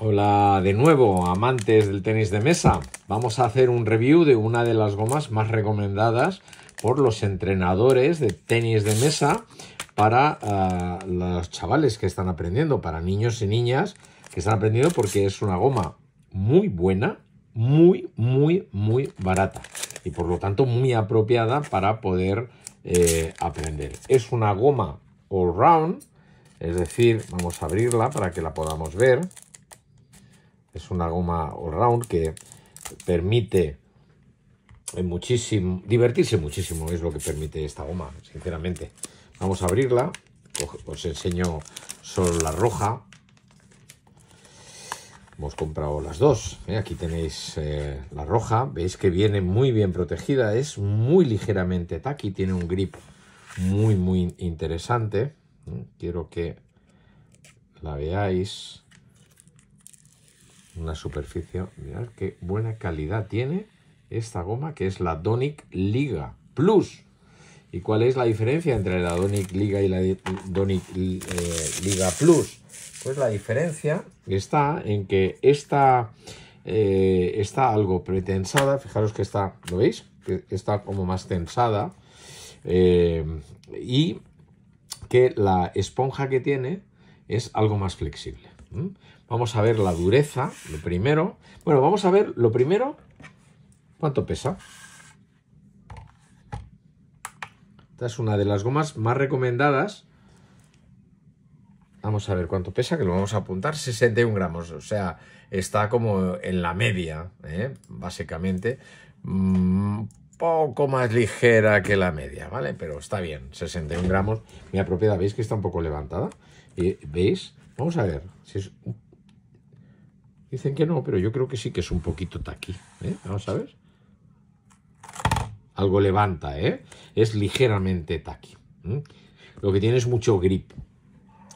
Hola de nuevo, amantes del tenis de mesa. Vamos a hacer un review de una de las gomas más recomendadas por los entrenadores de tenis de mesa para eh, los chavales que están aprendiendo, para niños y niñas que están aprendiendo porque es una goma muy buena, muy, muy, muy barata y por lo tanto muy apropiada para poder eh, aprender. Es una goma all round, es decir, vamos a abrirla para que la podamos ver es una goma all-round que permite eh, muchísimo, divertirse muchísimo, es lo que permite esta goma, sinceramente. Vamos a abrirla, os enseño solo la roja. Hemos comprado las dos, eh, aquí tenéis eh, la roja, veis que viene muy bien protegida, es muy ligeramente taqui, tiene un grip muy muy interesante. Quiero que la veáis una superficie, mirad qué buena calidad tiene esta goma que es la Donic Liga Plus. ¿Y cuál es la diferencia entre la Donic Liga y la Donic eh, Liga Plus? Pues la diferencia está en que esta eh, está algo pretensada, fijaros que está, ¿lo veis? Que está como más tensada eh, y que la esponja que tiene es algo más flexible. Vamos a ver la dureza, lo primero. Bueno, vamos a ver lo primero, cuánto pesa. Esta es una de las gomas más recomendadas. Vamos a ver cuánto pesa, que lo vamos a apuntar. 61 gramos, o sea, está como en la media, ¿eh? básicamente. Un mm, poco más ligera que la media, ¿vale? Pero está bien, 61 gramos. Mi propiedad, ¿veis que está un poco levantada? Eh, ¿Veis? Vamos a ver si es Dicen que no, pero yo creo que sí que es un poquito taqui. Vamos a ver. Algo levanta, ¿eh? Es ligeramente taqui. Lo que tiene es mucho grip.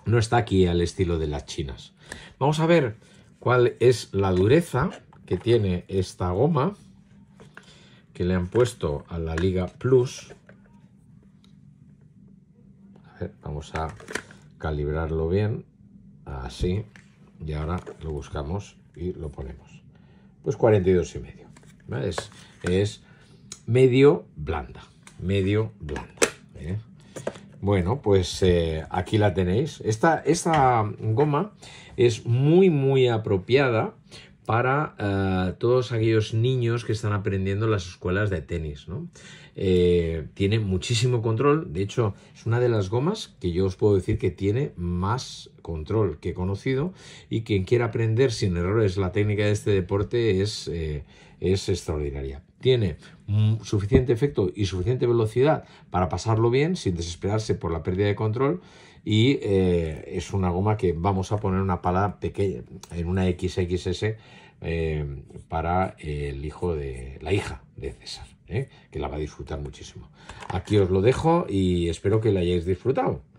No está aquí al estilo de las chinas. Vamos a ver cuál es la dureza que tiene esta goma que le han puesto a la Liga Plus. A ver, vamos a calibrarlo bien. Así. Y ahora lo buscamos y lo ponemos. Pues 42 y medio. Es, es, medio blanda, medio blanda. ¿eh? Bueno, pues eh, aquí la tenéis. Esta, esta goma es muy, muy apropiada para eh, todos aquellos niños que están aprendiendo las escuelas de tenis. Eh, tiene muchísimo control, de hecho es una de las gomas que yo os puedo decir que tiene más control que he conocido y quien quiera aprender sin errores la técnica de este deporte es eh, extraordinaria tiene mm, suficiente efecto y suficiente velocidad para pasarlo bien sin desesperarse por la pérdida de control y eh, es una goma que vamos a poner una pala pequeña en una XXS eh, para el hijo de la hija de César, ¿eh? que la va a disfrutar muchísimo. Aquí os lo dejo y espero que la hayáis disfrutado.